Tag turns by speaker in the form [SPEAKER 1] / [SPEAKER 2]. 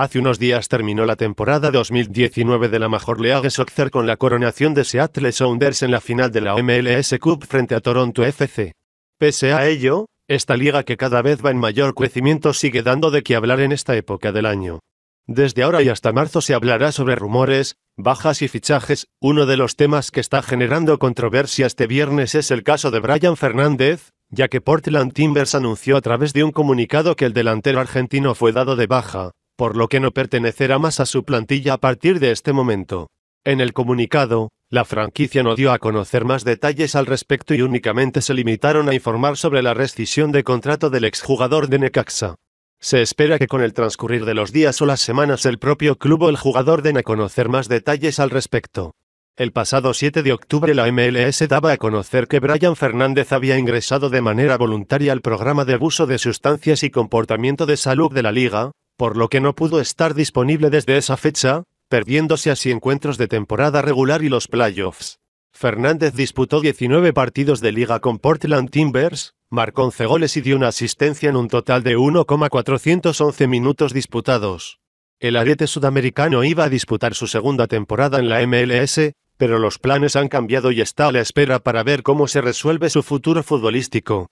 [SPEAKER 1] Hace unos días terminó la temporada 2019 de la Major League Soccer con la coronación de Seattle Sounders en la final de la MLS Cup frente a Toronto FC. Pese a ello, esta liga que cada vez va en mayor crecimiento sigue dando de qué hablar en esta época del año. Desde ahora y hasta marzo se hablará sobre rumores, bajas y fichajes. Uno de los temas que está generando controversia este viernes es el caso de Brian Fernández, ya que Portland Timbers anunció a través de un comunicado que el delantero argentino fue dado de baja, por lo que no pertenecerá más a su plantilla a partir de este momento. En el comunicado, la franquicia no dio a conocer más detalles al respecto y únicamente se limitaron a informar sobre la rescisión de contrato del exjugador de Necaxa. Se espera que con el transcurrir de los días o las semanas el propio club o el jugador den a conocer más detalles al respecto. El pasado 7 de octubre la MLS daba a conocer que Brian Fernández había ingresado de manera voluntaria al programa de abuso de sustancias y comportamiento de salud de la liga, por lo que no pudo estar disponible desde esa fecha, perdiéndose así encuentros de temporada regular y los playoffs. Fernández disputó 19 partidos de liga con Portland Timbers, marcó 11 goles y dio una asistencia en un total de 1,411 minutos disputados. El arete sudamericano iba a disputar su segunda temporada en la MLS, pero los planes han cambiado y está a la espera para ver cómo se resuelve su futuro futbolístico.